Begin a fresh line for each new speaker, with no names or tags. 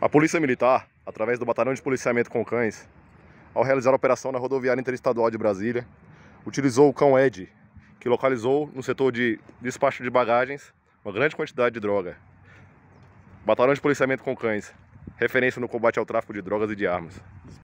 A Polícia Militar, através do Batalhão de Policiamento com Cães, ao realizar a operação na rodoviária interestadual de Brasília, utilizou o cão Ed, que localizou no setor de despacho de bagagens uma grande quantidade de droga. Batalhão de Policiamento com Cães, referência no combate ao tráfico de drogas e de armas.